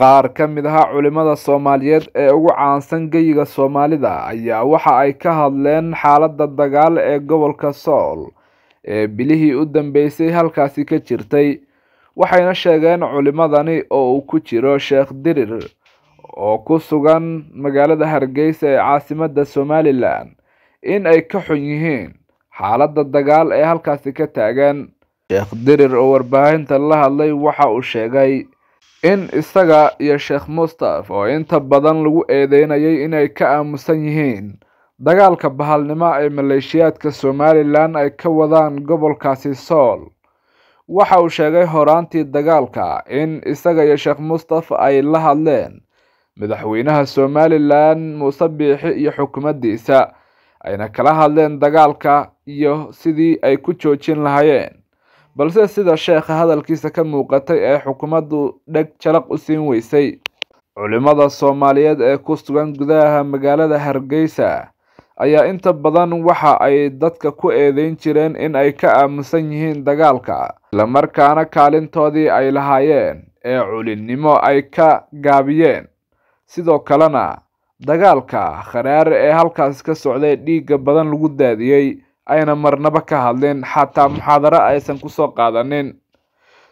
qaar ka mid ahaa culimmada soomaaliyeed ee ugu caansan geyiga soomaalida ayaa waxa ay ka hadleen xaaladda dagaal ee gobolka sool ee bilihii u dambeysay halkaasi ka jirtay waxayna sheegeen culimmadani oo uu ku jiro sheekh dirir oo ku sugan magaalada hargeysa ee caasimadda somalilan in ay ka xun yihiin xaaladda dagaal ee halkaasi ka taagan sheekh dirir oo warbaahinta la hadlay waxa uu sheegay in isaga iyo sheekh mustaf oo inta badan lagu eedeynayay inay ka aamusan yihiin dagaalka bahalnimo ee maleeshiyaadka somalilan ay ka wadaan gobolkaasi sool waxa uu sheegay horaantii dagaalka in isaga iyo sheekh mustaf ay la hadleen madaxweynaha somalilan muuse biixi iyo xukumaddiisa ayna kala hadleen dagaalka iyo sidii ay ku joojin lahaayeen balse sida sheekha hadalkiisa ka muuqatay ee xukuumaddu dheg jalaq u siin weysay culimmada soomaaliyeed ee ku sugan gudaha magaalada hargeysa ayaa inta badan waxa ay dadka ku eedayn jireen in ay ka aamusan yihiin dagaalka islamarkaana kaalintoodii ay lahaayeen ee culinnimo ay ka gaabiyeen sidoo kalena dagaalka kharaare ee halkaas ka socday dhiigga badan lagu daadiyey ayna marnaba ka hadlin xataa muxaadaro aysan ku soo qaadanin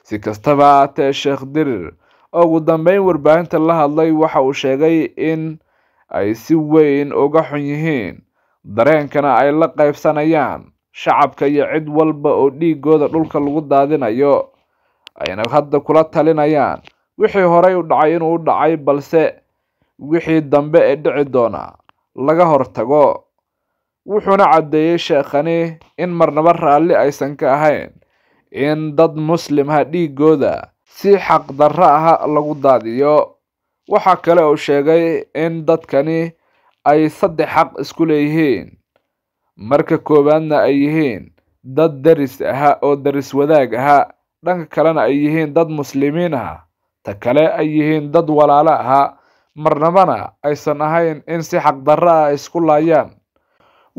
si kastaba haatee sheekh dirir oo ugu dambeyn warbaahinta la hadlay waxa uu sheegay in ay si weyn uga xun yihiin dareenkana ay la qaybsanayaan shacabka iyo cid walba oo dhiigooda dhulka lagu daadinayo ayna hadda kula talinayaan wixii horey u dhacay inuu u dhacay balse wixii dambe ee dhici doona laga hortago wuxuuna caddeeyey sheekhani in marnaba raalli aysan ka ahayn in dad muslimha dhiiggooda si xaqdarro ah lagu daadiyo waxaa kale uu sheegay in dadkani ay saddex xaq isku leeyihiin marka koowaadna ay yihiin dad deris aha oo deris wadaag aha dhanka kalena ay yihiin dad muslimiin aha ta kale ay yihiin dad walaalo aha marnabana aysan ahayn in si xaqdarro ah isku laayaan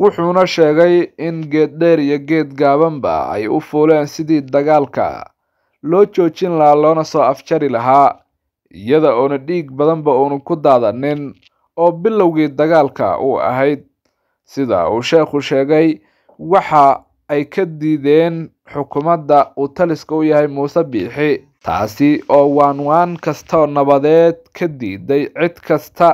wuxuuna sheegay in geed dheer iyo geed gaabanba ay u fuuleen sidii dagaalka loo joojin lahaa loona soo afjari lahaa iyada oona dhiig badanba uunu ku daadanin oo bilowgii dagaalka uu ahayd sida uu sheekhu sheegay waxa ay ka diideen xukumadda uu taliska u yahay muuse biixi taasi oo waanwaan kasta oo nabadeed ka diiday cid kasta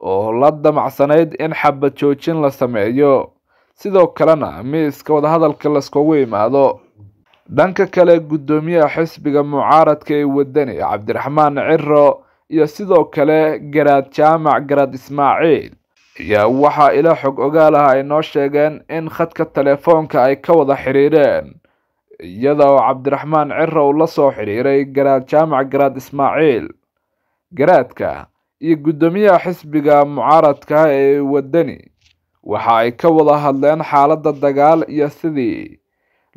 oo la damacsanayd in xabad joojin la sameeyo sidoo kalena miiska wadahadalka laskugu imaado dhanka kale guddoomiyaha xisbiga mucaaradka ee wadani cabdiraxmaan ciro iyo sidoo kale garaad jaamac garaad ismaaciil ayaa waxaa ila xog ogaalaha ay noo sheegeen in khadka teleefoonka ay ka wada xidhiireen iyada oo cabdiraxmaan ciro uu la soo xidhiiray garaad jaamac garaad ismaaciil garaadka iyo guddoomiyaha xisbiga mucaaradka ee waddani waxa ay ka wada hadleen xaaladda dagaal iyo sidii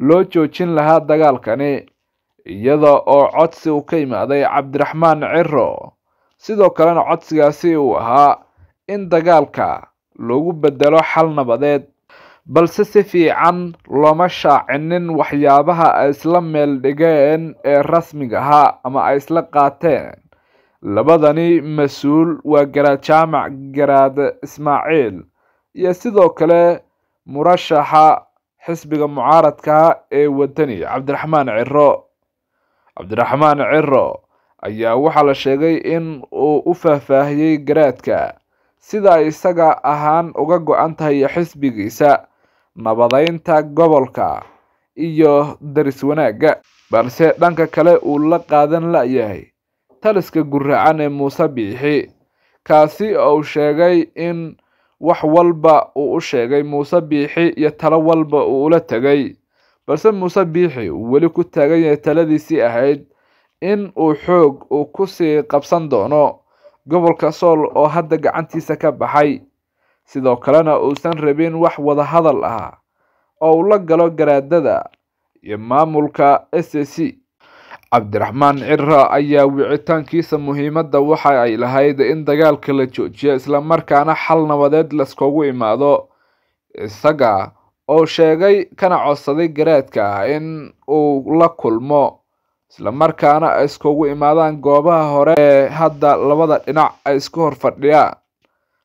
loo joojin lahaa dagaalkani iyada oo codsi uu ka yimaaday cabdiraxmaan ciro sidoo kalena codsigaasi uu ahaa in dagaalka loogu beddelo xal nabadeed balse si fiican looma shaacinin waxyaabaha ay isla meel dhigeen ee rasmiga ahaa ama ay isla qaateen labadani mas-uul waa garaad jaamac garaad ismaaciil iyo sidoo kale murashaxa xisbiga mucaaradka ee wadani cabdiraxmaan ciro cabdiraxmaan ciro ayaa waxaa la sheegay in uu u faahfaahiyey garaadka sida ay isaga ahaan uga go-an tahay xisbigiisa nabadaynta gobolka iyo daris wanaagga balse dhanka kale uu la qaadan la-yahay taliska guracan ee muuse biixi kaasi oo uu sheegay in wax walba uu u sheegay muuse biixi iyo talo walba uu ula tegay balse muuse biixi uu weli ku taagan yahay taladiisii ahayd in uu xoog uu ku sii qabsan doono gobolka sool oo hadda gacantiisa ka baxay sidoo kalena uusan rabin wax wadahadal ah oo uu la galo garaadada iyo maamulka s c cabdiraxmaan cirra ayaa wicitaankiisa muhiimadda waxa ay lahayd in dagaalka la joojiyo islamarkaana xal nabadeed laiskugu imaado isaga oo sheegay kana codsaday garaadka in uu la kulmo islamarkaana ay iskugu imaadaan goobaha hore ee hadda labada dhinac ay isku hor fadhiyaan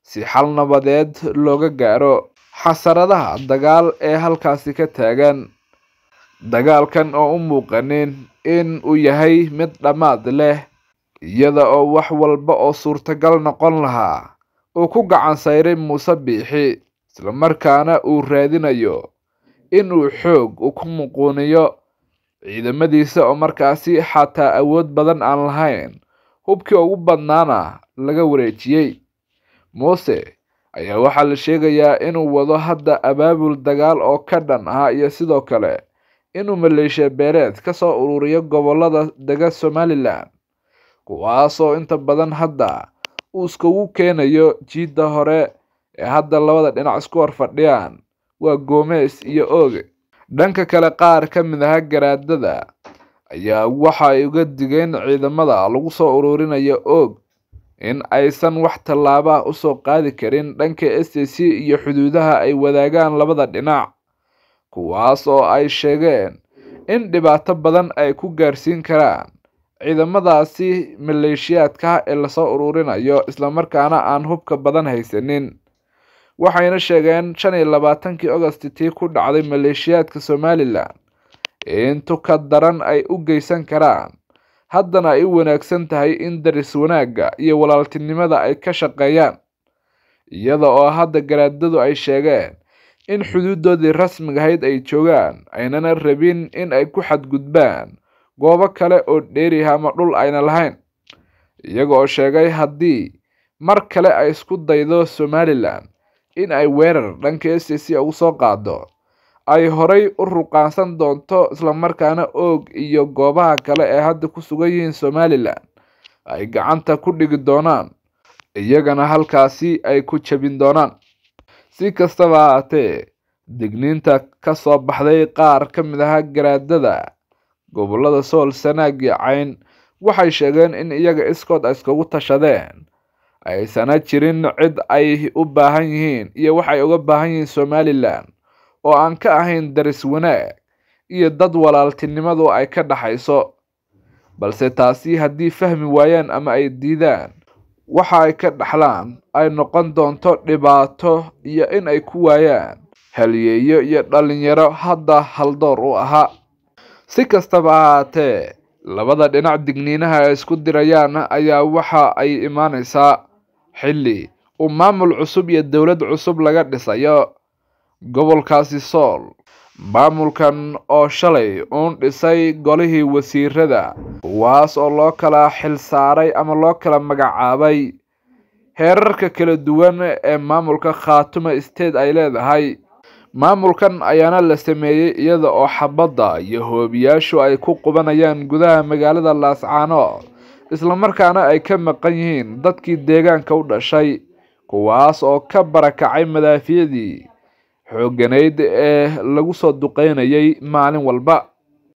si xal nabadeed looga gaaro xasaradaha dagaal ee halkaasi ka taagan dagaalkan oo u muuqanin in uu yahay mid dhammaad leh iyada oo wax walba oo suurtagal noqon lahaa uu ku gacan sayray muuse biixi islamarkaana uu raadinayo inuu xoog uu ku muquuniyo ciidamadiisa oo markaasi xataa awood badan aan lahayn hubkii ugu badnaana laga wareejiyey muuse ayaa waxaa la sheegayaa inuu wado hadda abaabul dagaal oo ka dhan ah iyo sidoo kale inuu maleeshiya beereed ka soo ururiyo gobollada dega somalilan kuwaasoo inta badan hadda uu iskugu keenayo jiidda hore ee hadda labada dhinac isku hor fadhiyaan waa gomes iyo ooge dhanka kale qaar ka mid aha garaadada ayaa waxa ay uga digeen ciidamada lagu soo ururinayo oog in aysan wax tallaaba usoo qaadi karin dhanka s a c iyo xuduudaha ay wadaagaan labada dhinac kuwaas oo ay sheegeen in dhibaato badan ay ku gaarsiin karaan ciidamadaasi maleeshiyaadka ee lasoo ururinayo islamarkaana aan hubka badan haysanin waxayna sheegeen shan iyo labaatankii ogost tii ku dhacday maleeshiyaadka somalilan intu ka daran ay u geysan karaan haddana ay u wanaagsan tahay in daris wanaagga iyo walaaltinimada ay ka shaqeeyaan iyada oo hadda garaadadu ay sheegeen in xuduuddoodii rasmiga ahayd ay joogaan aynana rabin in ay ku xadgudbaan goobo kale oo dheeriha ah ama dhul ayna lahayn iyaga sheegay haddii mar kale ay isku daydo somalilan in ay weerar dhanka s c ugu soo qaado ay horay u ruqaansan doonto islamarkaana oog iyo goobaha kale ee hadda ku sugan yihiin somalilan ay gacanta ku dhigi doonaan iyagana halkaasi ay ku jabin doonaan si kastaba haatee digniinta ka soo baxday qaar ka mid ah garaadada gobollada sool sanaag iyo cayn waxay sheegeen in iyaga iskood iskagu tashadeen aysana jirin cid ay u baahan yihiin iyo waxay uga baahan yihiin somalilan oo aan ka ahayn daris wanaag iyo dad walaaltinimadu ay ka dhaxayso balse taasi haddii fahmi waayaan ama ay diidaan waxa ay ka dhaxlaan ay noqon doonto dhibaato iyo in ay ku waayaan halyeeyo iyo dhallinyaro hadda haldoor u ahaa si kastaba ahaatee labada dhinac digniinaha ay isku dirayaan ayaa waxa ay imaanaysaa xilli uu maamul cusub iyo dowlad cusub laga dhisayo gobolkaasi sool maamulkan oo shalay uun dhisay golihii wasiirada kuwaas oo loo kala xilsaaray ama loo kala magacaabay heerarka kala duwan ee maamulka khaatuma state ay leedahay maamulkan ayaana la sameeyey iyada oo xabadda iyo hoobiyaashu ay ku qubanayaan gudaha magaalada laascaano islamarkaana ay ka maqan yihiin dadkii deegaanka u dhashay kuwaas oo ka barakacay madaafiyadii xooganayd ee eh, lagu soo duqeynayay maalin walba